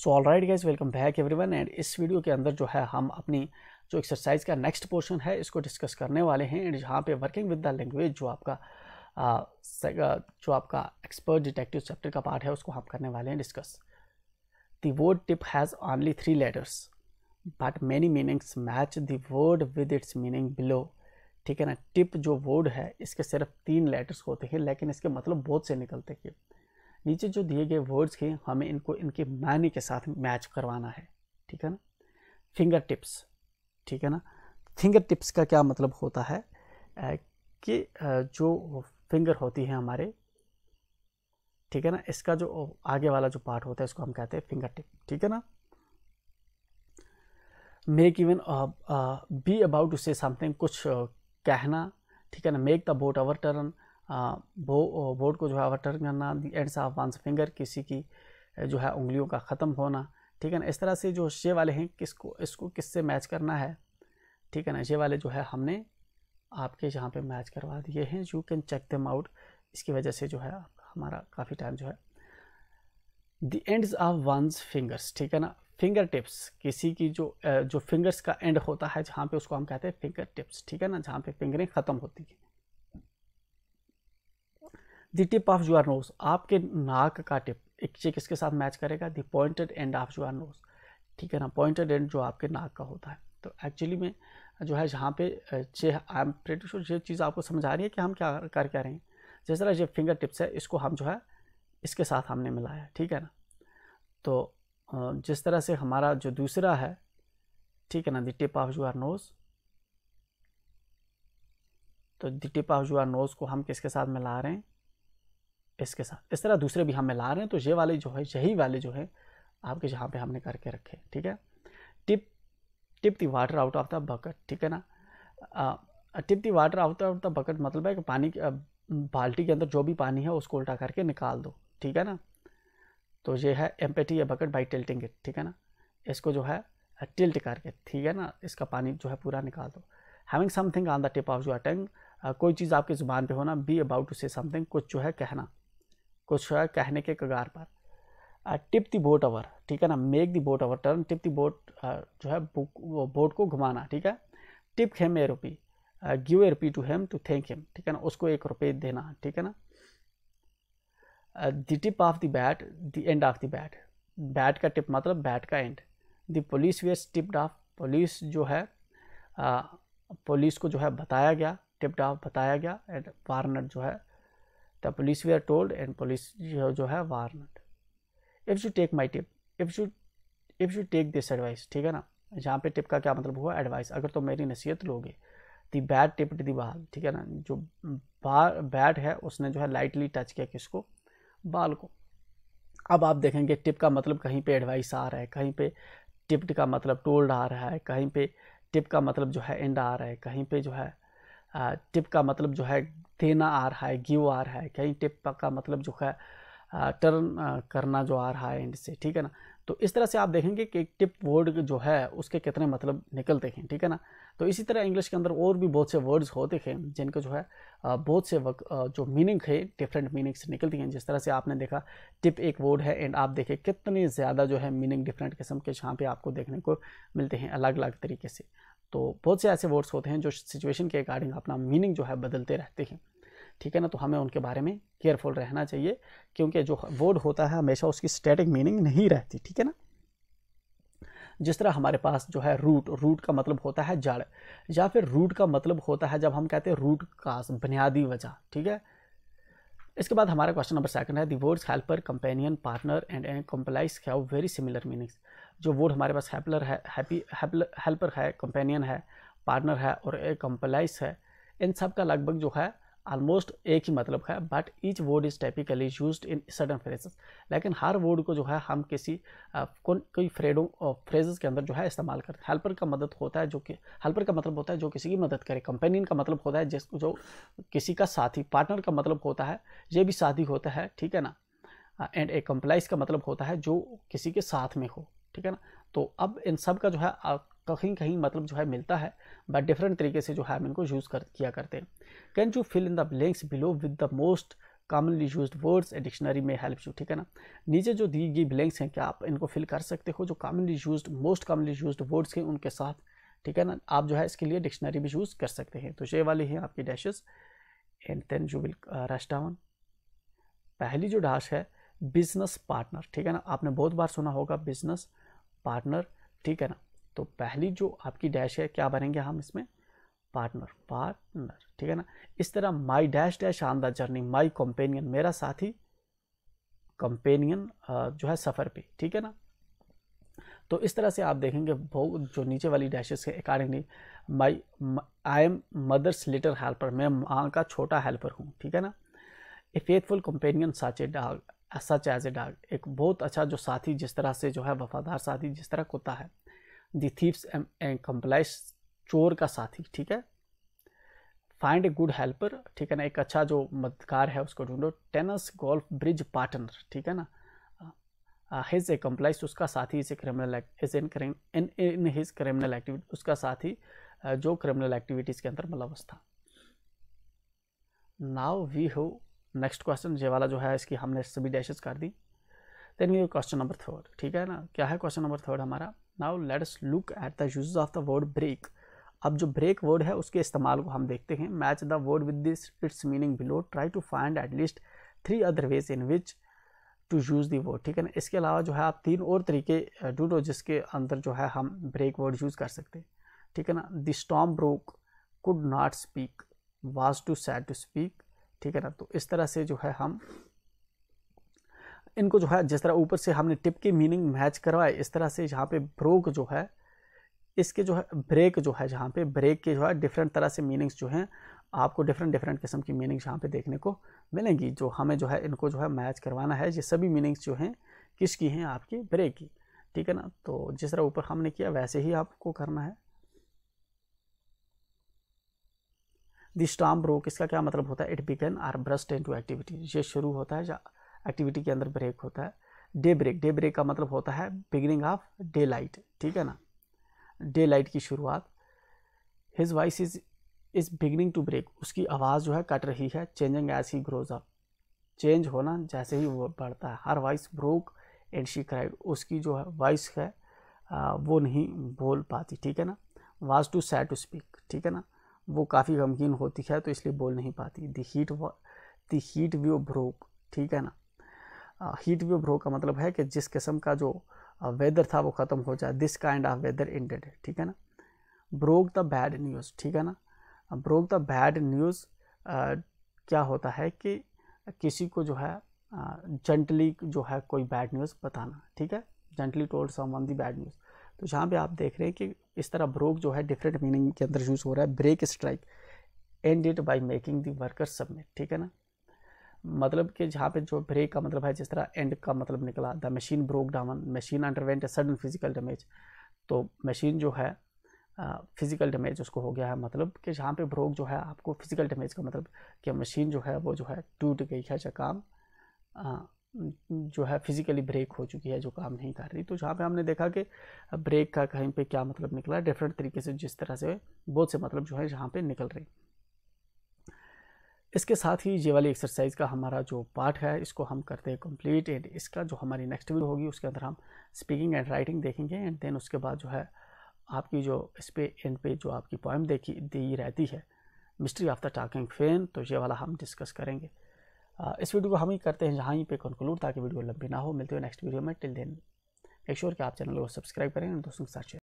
so all right guys welcome back everyone and इस video के अंदर जो है हम अपनी जो एक्सरसाइज का नेक्स्ट पोर्शन है इसको डिस्कस करने वाले हैं एंड यहाँ पे वर्किंग विद द लैंग्वेज जो आपका आ, जो आपका एक्सपर्ट डिटेक्टिव चैप्टर का पार्ट है उसको हम करने वाले हैं discuss the word tip has only three letters but many meanings match the word with its meaning below ठीक है ना टिप जो वर्ड है इसके सिर्फ तीन लेटर्स होते हैं लेकिन इसके मतलब बहुत से निकलते हैं नीचे जो दिए गए वर्ड्स के हमें इनको इनके मायने के साथ मैच करवाना है ठीक है ना फिंगर टिप्स ठीक है ना फिंगर टिप्स का क्या मतलब होता है कि जो फिंगर होती है हमारे ठीक है ना इसका जो आगे वाला जो पार्ट होता है इसको हम कहते हैं फिंगर टिप ठीक है ना make even be about to say something कुछ कहना ठीक है ना make the boat our turn board को जो है टर्न करना the ends of one's finger किसी की जो है उंगलियों का ख़त्म होना ठीक है ना इस तरह से जो शे वाले हैं किसको इसको किससे मैच करना है ठीक है ना ये वाले जो है हमने आपके यहाँ पे मैच करवा दिए हैं you can check them out इसकी वजह से जो है हमारा काफ़ी टाइम जो है the ends of one's fingers ठीक है ना फिंगर टिप्स किसी की जो जो फिंगर्स का एंड होता है जहाँ पे उसको हम कहते हैं फिंगर टिप्स ठीक है ना जहाँ पे फिंगरें ख़त्म होती हैं the tip of your nose आपके नाक का टिप एक चीज किसके साथ मैच करेगा the pointed end of your nose ठीक है ना पॉइंटेड एंड जो आपके नाक का होता है तो एक्चुअली में जो है जहाँ पे जे आई एम प्रेटी श्योर ये चीज़ आपको समझा रही है कि हम क्या कर क्या रहे हैं जिस तरह ये फिंगर टिप्स है इसको हम जो है इसके साथ हमने मिलाया ठीक है ना तो जिस तरह से हमारा जो दूसरा है ठीक है ना the tip of your nose तो the tip of your nose को हम किसके साथ मिला रहे हैं इसके साथ इस तरह दूसरे भी हमें ला रहे हैं तो ये वाले जो है यही वाले जो है आपके जहाँ पे हमने करके रखे ठीक है tip tip the water out of the bucket ठीक है ना tip the water out of the bucket मतलब है कि पानी बाल्टी के अंदर जो भी पानी है उसको उल्टा करके निकाल दो ठीक है ना तो ये है एम्पेटी या बकेट बाई टिल्टिंग इट ठीक है ना इसको जो है टिल्ट करके ठीक है ना इसका पानी जो है पूरा निकाल दो having something on the tip of your tongue कोई चीज़ आपकी ज़ुबान पे होना be about to say something कुछ जो है कहना कुछ कहने के कगार पर टिप दी बोट ओवर ठीक है ना make the boat overturn tip the boat जो है बोट को घुमाना ठीक है tip him a rupee give a rupee to him to thank him ठीक है ना उसको एक रुपये देना ठीक है ना the tip of the bat the end of the bat bat का टिप मतलब बैट का end the police were tipped off police जो है पुलिस को जो है बताया गया टिप्ड ऑफ बताया गया एंड वार्नर जो है the police were told and police जो है hai if you take my tip if if if you take this advice ठीक है ना na पे टिप का क्या मतलब हुआ एडवाइस अगर तुम tum मेरी नसीहत लोगे दी बैट टिप दी बाल ठीक है ना जो बार बैट है उसने जो है लाइटली टच किया किसको बाल को अब आप देखेंगे टिप का मतलब कहीं पे एडवाइस आ रहा है कहीं पे टिप्ड का मतलब टोल्ड आ रहा है कहीं पे टिप का मतलब जो है एंड आ रहा है कहीं पे जो है टिप का मतलब जो है देना आ रहा है गिव आ रहा है कहीं टिप का मतलब जो है टर्न करना जो आ रहा है एंड से ठीक है ना तो इस तरह से आप देखेंगे कि टिप वर्ड जो है उसके कितने मतलब निकलते हैं ठीक है ना तो इसी तरह इंग्लिश के अंदर और भी बहुत से वर्ड्स होते हैं जिनके जो है बहुत से वक, जो मीनिंग है डिफरेंट मीनिंग्स निकलती हैं जिस तरह से आपने देखा टिप एक वर्ड है एंड आप देखें कितने ज़्यादा जो है मीनिंग डिफरेंट किस्म के जहाँ पे आपको देखने को मिलते हैं अलग अलग तरीके से तो बहुत से ऐसे वर्ड्स होते हैं जो सिचुएशन के अकॉर्डिंग अपना मीनिंग जो है बदलते रहते हैं ठीक है ना तो हमें उनके बारे में केयरफुल रहना चाहिए क्योंकि जो वर्ड होता है हमेशा उसकी स्टैटिक मीनिंग नहीं रहती ठीक है ना जिस तरह हमारे पास जो है रूट रूट का मतलब होता है जड़ या फिर रूट का मतलब होता है जब हम कहते हैं रूट का बुनियादी वजह ठीक है इसके बाद हमारा क्वेश्चन नंबर सेकंड है the words helper companion partner and and accomplice have very similar meanings जो वर्ड हमारे पास हेल्पर है हैप्पी हेल्पर है कंपेनियन है पार्टनर है और एक कम्पलाइस है इन सब का लगभग जो है ऑलमोस्ट एक ही मतलब है but each word is typically used in certain phrases लेकिन हर वर्ड को जो है हम किसी कोई फ्रेडों फ्रेजेस के अंदर जो है इस्तेमाल करते हैं हेल्पर का मदद होता है जो कि हेल्पर का मतलब होता है जो किसी की मदद करे कंपेनियन का मतलब होता है जिस जो किसी का साथी पार्टनर का मतलब होता है ये भी साथी होता है ठीक है ना एंड ए कंप्लाइज का मतलब होता है जो किसी के साथ में हो ठीक है ना तो अब इन सब का जो है कहीं कहीं मतलब जो है मिलता है बट डिफरेंट तरीके से जो है हम इनको यूज़ कर किया करते हैं can you fill in the blanks below with the most commonly used words a dictionary में हेल्प यू ठीक है ना नीचे जो दी गई ब्लैंक्स हैं क्या आप इनको फिल कर सकते हो जो commonly used most commonly used words हैं उनके साथ ठीक है ना आप जो है इसके लिए डिक्शनरी भी यूज़ कर सकते हैं तो ये वाले हैं आपके dashes and then you will rest down पहली जो डैश है बिजनेस पार्टनर ठीक है ना आपने बहुत बार सुना होगा बिजनेस पार्टनर ठीक है ना तो पहली जो आपकी डैश है क्या बनेंगे हम इसमें पार्टनर पार्टनर ठीक है ना इस तरह my dash dash on the journey my companion मेरा साथी कंपेनियन जो है सफ़र पे ठीक है ना तो इस तरह से आप देखेंगे बहुत जो नीचे वाली डैशेस के accordingly my I am mother's little helper मैं माँ का छोटा हेल्पर हूँ ठीक है ना a faithful companion such dog such as a dog एक बहुत अच्छा जो साथी जिस तरह से जो है वफादार साथी जिस तरह होता है दी थीप्स एंड कम्प्लाइश चोर का साथी ठीक है फाइंड ए गुड हेल्पर ठीक है ना एक अच्छा जो मददगार है उसको ढूंढो टेनिस गोल्फ ब्रिज पार्टनर ठीक है ना हिज ए कम्प्लाइस उसका साथी is a criminal is in in in his criminal activity उसका साथी uh, जो क्रिमिनल एक्टिविटीज़ के अंदर मुलवस्था नाउ नाव वी हो नेक्स्ट क्वेश्चन ये वाला जो है इसकी हमने सभी डैशेज कर दी then you question number third ठीक है ना क्या है क्वेश्चन नंबर थर्ड हमारा now let's look at the use of the word break अब जो ब्रेक वर्ड है उसके इस्तेमाल को हम देखते हैं match the word with this its meaning below try to find at least three other ways in which to use the word ठीक है ना इसके अलावा जो है आप तीन और तरीके ढूंढो जिसके अंदर जो है हम ब्रेक वर्ड यूज़ कर सकते हैं ठीक है ना the storm broke could not speak was too sad to speak ठीक है ना तो इस तरह से जो है हम इनको जो है जिस तरह ऊपर से हमने टिप की मीनिंग मैच करवाए इस तरह से जहाँ पे ब्रोक जो है इसके जो है ब्रेक जो है जहाँ पे ब्रेक के जो है डिफरेंट तरह से मीनिंग्स जो हैं आपको डिफरेंट डिफरेंट किस्म की मीनिंग्स यहाँ पे देखने को मिलेंगी जो हमें जो है इनको जो है मैच करवाना है ये सभी मीनिंग्स जो हैं किसकी हैं आपकी ब्रेक की ठीक है ना तो जिस तरह ऊपर हमने किया वैसे ही आपको करना है दी स्टाम ब्रोक इसका क्या मतलब होता है it began or burst into activity ये शुरू होता है या एक्टिविटी के अंदर ब्रेक होता है डे ब्रेक डे ब्रेक का मतलब होता है बिगिनिंग ऑफ डे लाइट ठीक है ना डे लाइट की शुरुआत his voice is is beginning to break उसकी आवाज़ जो है कट रही है changing as he grows up change होना जैसे ही वो बढ़ता है her voice broke and she cried उसकी जो है वॉइस है वो नहीं बोल पाती ठीक है ना was too sad to speak ठीक है ना वो काफ़ी गमगीन होती है तो इसलिए बोल नहीं पाती the heat the heat wave broke ठीक है ना हीट व्यू ब्रोक का मतलब है कि जिस किस्म का जो वेदर था वो ख़त्म हो जाए this kind of weather ended ठीक है ना ब्रोक द बैड न्यूज़ ठीक है ना ब्रोक द बैड न्यूज़ क्या होता है कि किसी को जो है जेंटली जो है कोई बैड न्यूज़ बताना ठीक है gently told someone the bad news तो जहाँ पे आप देख रहे हैं कि इस तरह ब्रोक जो है डिफरेंट मीनिंग के अंदर यूज़ हो रहा है break strike end it by making the worker submit ठीक है ना मतलब कि जहाँ पे जो ब्रेक का मतलब है जिस तरह एंड का मतलब निकला the machine broke down machine underwent a sudden physical damage तो मशीन जो है फिज़िकल डैमेज उसको हो गया है मतलब कि जहाँ पे ब्रोक जो है आपको फिज़िकल डैमेज का मतलब कि मशीन जो है वो जो है टूट गई है या काम जो है फिजिकली ब्रेक हो चुकी है जो काम नहीं कर रही तो जहाँ पे हमने देखा कि ब्रेक का कहीं पे क्या मतलब निकला डिफरेंट तरीके से जिस तरह से बहुत से मतलब जो है जहाँ पे निकल रही इसके साथ ही ये वाली एक्सरसाइज का हमारा जो पार्ट है इसको हम करते हैं कंप्लीट एंड इसका जो हमारी नेक्स्ट वीडियो होगी उसके अंदर हम स्पीकिंग एंड राइटिंग देखेंगे एंड देन उसके बाद जो है आपकी जो इस पे एंड पे जो आपकी पॉइंट देखी दी रहती है mystery of the talking fan तो ये वाला हम डिस्कस करेंगे Uh, इस वीडियो को हम ही करते हैं जहाँ ही पे कंक्लूड ताकि वीडियो लंबी ना हो मिलते हुए नेक्स्ट वीडियो में टिल देन मेक श्योर कि आप चैनल को सब्सक्राइब करें और दोस्तों के साथ